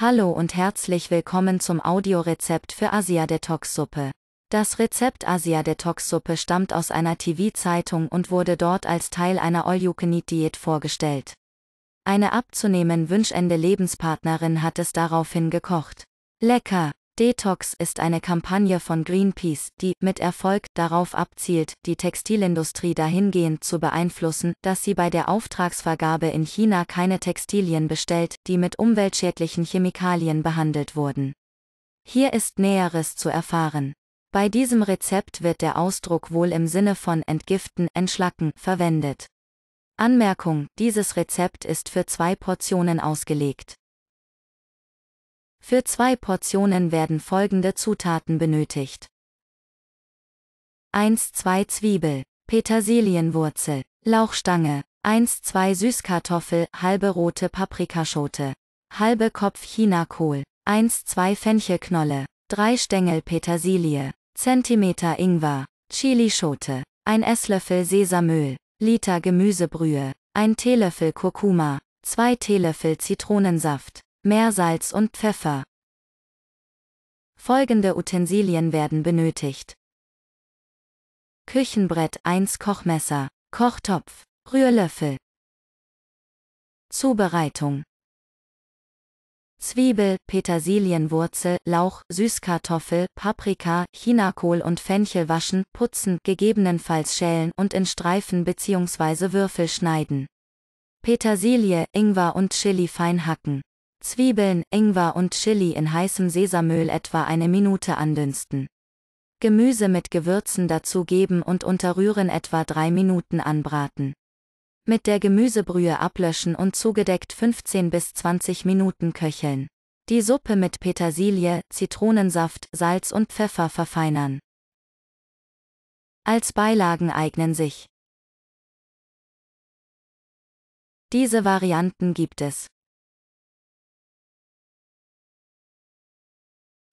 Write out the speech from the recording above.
Hallo und herzlich willkommen zum Audiorezept für Asia Detox Suppe. Das Rezept Asia Detox Suppe stammt aus einer TV-Zeitung und wurde dort als Teil einer All-You-Can-Eat-Diät vorgestellt. Eine abzunehmen wünschende Lebenspartnerin hat es daraufhin gekocht. Lecker! Detox ist eine Kampagne von Greenpeace, die mit Erfolg darauf abzielt, die Textilindustrie dahingehend zu beeinflussen, dass sie bei der Auftragsvergabe in China keine Textilien bestellt, die mit umweltschädlichen Chemikalien behandelt wurden. Hier ist Näheres zu erfahren. Bei diesem Rezept wird der Ausdruck wohl im Sinne von entgiften, entschlacken verwendet. Anmerkung, dieses Rezept ist für zwei Portionen ausgelegt. Für zwei Portionen werden folgende Zutaten benötigt. 1-2 Zwiebel, Petersilienwurzel, Lauchstange, 1-2 Süßkartoffel, halbe rote Paprikaschote, halbe Kopf Chinakohl, 1-2 Fenchelknolle, 3 Stängel Petersilie, Zentimeter Ingwer, Chilischote, 1 Esslöffel Sesamöl, Liter Gemüsebrühe, 1 Teelöffel Kurkuma, 2 Teelöffel Zitronensaft, Meersalz und Pfeffer. Folgende Utensilien werden benötigt. Küchenbrett 1 Kochmesser, Kochtopf, Rührlöffel. Zubereitung. Zwiebel, Petersilienwurzel, Lauch, Süßkartoffel, Paprika, Chinakohl und Fenchel waschen, putzen, gegebenenfalls schälen und in Streifen bzw. Würfel schneiden. Petersilie, Ingwer und Chili fein hacken. Zwiebeln, Ingwer und Chili in heißem Sesamöl etwa eine Minute andünsten. Gemüse mit Gewürzen dazugeben und unterrühren etwa drei Minuten anbraten. Mit der Gemüsebrühe ablöschen und zugedeckt 15 bis 20 Minuten köcheln. Die Suppe mit Petersilie, Zitronensaft, Salz und Pfeffer verfeinern. Als Beilagen eignen sich. Diese Varianten gibt es.